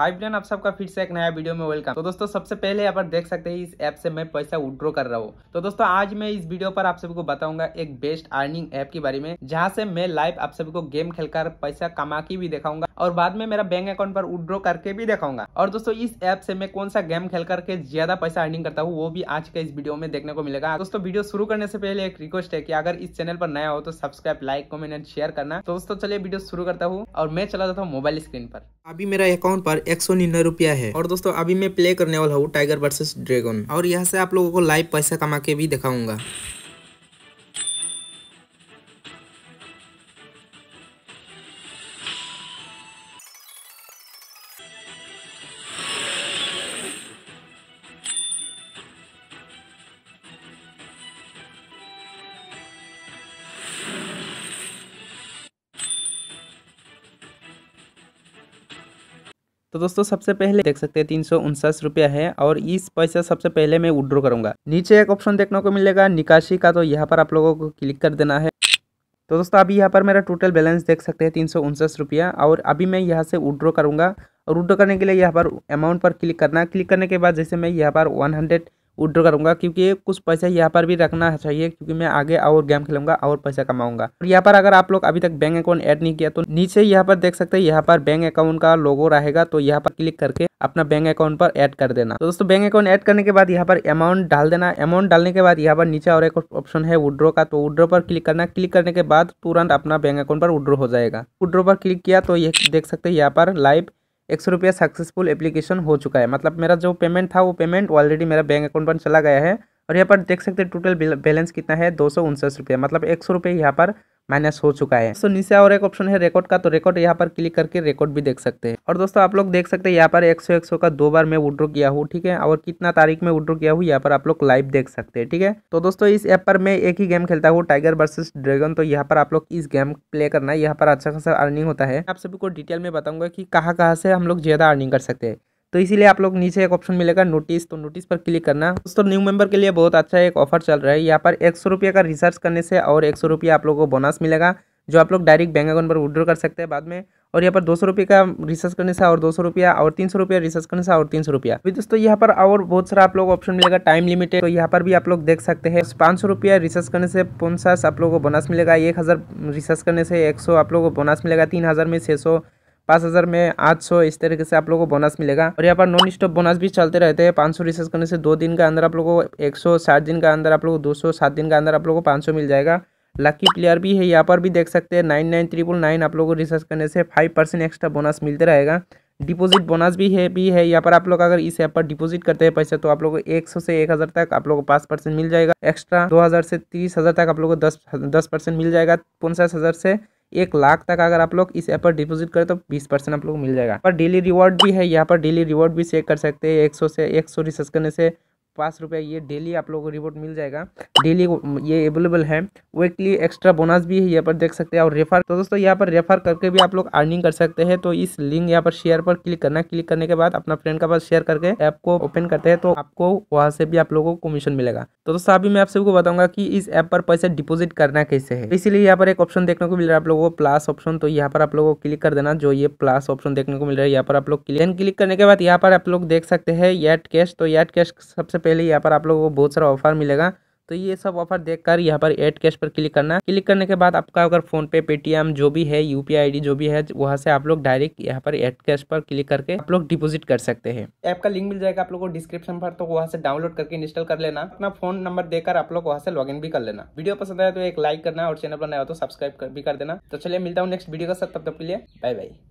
high brain आप सबका फिर से एक नया वीडियो में वेलकम तो दोस्तों सबसे पहले यहाँ पर देख सकते हैं इस ऐप से मैं पैसा विड्रॉ कर रहा हूँ तो दोस्तों आज मैं इस वीडियो पर आप सबको बताऊंगा एक बेस्ट अर्निंग ऐप के बारे में जहाँ से मैं लाइव आप सबको गेम खेलकर पैसा कमा के भी दिखाऊंगा और बाद में मेरा बैंक अकाउंट पर विड्रॉ करके भी दिखाऊंगा और दोस्तों इस ऐप से मैं कौन सा गेम खेल करके ज्यादा पैसा अर्निंग करता हूँ वो भी आज के इस वीडियो में देखने को मिलेगा दोस्तों वीडियो शुरू करने से पहले एक रिक्वेस्ट है की अगर इस चैनल पर नया हो तो subscribe like comment and share करना तो दोस्तों चलिए वीडियो शुरू करता हूँ और मैं चला जाता हूँ मोबाइल स्क्रीन पर अभी मेरा अकाउंट पर एक सौ है और दोस्तों अभी मैं प्ले करने वाला हूँ टाइगर वर्सेस ड्रैगन और यहाँ से आप लोगों को लाइव पैसा कमा के भी दिखाऊंगा तो दोस्तों सबसे पहले देख सकते हैं तीन सौ रुपया है और इस पैसा सबसे पहले मैं विड्रॉ करूंगा नीचे एक ऑप्शन देखने को मिलेगा निकासी का तो यहाँ पर आप लोगों को क्लिक कर देना है तो दोस्तों अभी यहाँ पर मेरा टोटल बैलेंस देख सकते हैं तीन सौ उनचास रुपया और अभी मैं यहाँ से विड्रॉ करूँगा और विड्रॉ करने के लिए यहाँ पर अमाउंट पर क्लिक करना क्लिक करने के बाद जैसे मैं यहाँ पर वन हंड्रेड विड्रॉ करूंगा क्योंकि कुछ पैसा यहाँ पर भी रखना चाहिए क्योंकि मैं आगे और गेम खेलूंगा और पैसा कमाऊंगा और यहाँ पर अगर आप लोग अभी तक बैंक अकाउंट ऐड नहीं किया तो नीचे यहाँ पर देख सकते हैं यहाँ पर बैंक अकाउंट का लोगो रहेगा तो यहाँ पर क्लिक करके अपना बैंक अकाउंट पर ऐड कर देना तो दोस्तों बैंक अकाउंट ऐड करने के बाद यहाँ पर अमाउंट डाल देना अमाउंट डालने के बाद यहाँ पर नीचे और एक ऑप्शन है विड्रो का तो विड्रो पर क्लिक करना क्लिक करने के बाद तुरंत अपना बैंक अकाउंट पर विड्रो हो जाएगा विड्रो पर क्लिक किया तो ये देख सकते हैं यहाँ पर लाइव एक सौ रुपया सक्सेसफुल एप्लीकेशन हो चुका है मतलब मेरा जो पेमेंट था वो पेमेंट ऑलरेडी मेरा बैंक अकाउंट पर चला गया है और यहाँ पर देख सकते हैं टोटल बैलेंस कितना है दो सौ उनसठ रुपया मतलब एक सौ रुपये यहाँ पर माइनस हो चुका है सो नीचे और एक ऑप्शन है रिकॉर्ड का तो रिकॉर्ड यहाँ पर क्लिक करके रिकॉर्ड भी देख सकते हैं और दोस्तों आप लोग देख सकते हैं यहाँ पर एक सौ एक सौ का दो बार मैं विड्रो किया हूँ ठीक है और कितना तारीख में विड्रो किया हूँ यहाँ पर आप लोग लाइव देख सकते हैं ठीक है तो दोस्तों इस ऐप पर मैं एक ही गेम खेलता हूँ टाइगर वर्सेस ड्रैगन तो यहाँ पर आप लोग इस गेम प्ले करना है यहाँ पर अच्छा खासा अर्निंग होता है आप सभी को डिटेल में बताऊंगा की कहाँ कहाँ से हम लोग ज्यादा अर्निंग कर सकते हैं तो इसीलिए आप लोग नीचे एक ऑप्शन मिलेगा नोटिस तो नोटिस पर क्लिक करना दोस्तों न्यू मेंबर के लिए बहुत अच्छा एक ऑफर चल रहा है यहाँ पर एक सौ का रिसर्च करने से और एक सौ आप लोगों को बोनस मिलेगा जो आप लोग डायरेक्ट बैंक अकाउंट पर विड्रॉ कर सकते हैं बाद में और यहाँ पर दो सौ रुपये का रिसर्च करने से और दो सौ रुपया और तीन सौ रुपया रिसर्च करने से और तीन सौ रुपया अभी दोस्तों यहाँ पर और बहुत सारा आप लोग ऑप्शन मिलेगा टाइम लिमिटेड तो यहाँ पर भी आप लोग देख सकते हैं पाँच सौ रुपया रिसर्च करने से पंचास आप लोगों को बोनस मिलेगा एक हज़ार रिसर्च करने से एक सौ आप लोगों को बोनस मिलेगा तीन हज़ार में छः सौ पाँच हज़ार में आठ सौ इस तरीके से आप लोगों को बोनस मिलेगा और यहाँ पर नॉन स्टॉप बोनस भी चलते रहते हैं पाँच सौ रिसर्च करने से दो दिन के अंदर आप लोगों को एक सौ साठ दिन के अंदर आप लोगों को दो सौ सात दिन के अंदर आप लोगों को पाँच सौ मिल जाएगा लकी प्लेयर भी है यहाँ पर भी देख सकते हैं नाइन नाइन ट्रिपल नाइन आप लोगों को रिसर्च करने से फाइव परसेंट एक्स्ट्रा बोनस मिलते रहेगा डिपोजिट बोनस भी है भी है यहाँ पर आप लोग अगर इस ऐप पर डिपोजिट करते हैं पैसे तो आप लोगों को एक सौ से एक हज़ार तक आप लोगों को पाँच परसेंट मिल जाएगा एक्स्ट्रा दो हज़ार से तीस हज़ार तक आप लोगों को दस दस परसेंट मिल जाएगा पचास हज़ार से एक लाख तक अगर आप लोग इस ऐप पर डिपॉजिट करें तो बीस परसेंट आप लोग मिल जाएगा पर डेली रिवॉर्ड भी है यहाँ पर डेली रिवॉर्ड भी चेक कर सकते हैं एक सौ से एक सौ रिसर्च करने से पाँच रुपया ये डेली आप लोगों को रिवॉर्ड मिल जाएगा डेली ये अवेलेबल है वो लिए एक्स्ट्रा बोनस भी है यहाँ पर देख सकते हैं और रेफर तो दोस्तों यहाँ पर रेफर करके भी आप लोग अर्निंग कर सकते हैं तो इस लिंक यहाँ पर शेयर पर क्लिक करना क्लिक करने के बाद अपना फ्रेंड का पास शेयर करके ऐप को ओपन करते हैं तो आपको वहाँ से भी आप लोगों को कमीशन मिलेगा तो दोस्तों अभी मैं आप सबको बताऊंगा कि इस ऐप पर पैसे डिपोजिट करना कैसे है इसीलिए यहाँ पर एक ऑप्शन देखने को मिल रहा है आप लोगों को प्लस ऑप्शन तो यहाँ पर आप लोगों को क्लिक कर देना जो ये प्लस ऑप्शन देखने को मिल रहा है यहाँ पर आप लोग क्लिक करने के बाद यहाँ पर आप लोग देख सकते हैं एट कैश तो एट कैश सबसे पहले यहाँ पर आप लोगों को बहुत सारा ऑफर मिलेगा तो ये सब ऑफर देखकर यहाँ पर एड कैश पर क्लिक करना क्लिक करने के बाद आपका अगर फोन पे पेटीएम जो भी है यू पी जो भी है वहाँ से आप लोग डायरेक्ट यहाँ पर एड कैश पर क्लिक करके आप लोग डिपोजिट कर सकते हैं ऐप का लिंक मिल जाएगा आप लोगों को डिस्क्रिप्शन पर तो वहाँ से डाउनलोड करके इंस्टॉल कर लेना अपना फोन नंबर देकर आप लोग वहाँ से लॉग भी कर लेना वीडियो पसंद आया तो एक लाइक करना और चैनल पर नया हो तो सब्सक्राइब भी कर देना तो चलिए मिलता हूँ नेक्स्ट वीडियो का साथ तब तक के लिए बाय बाय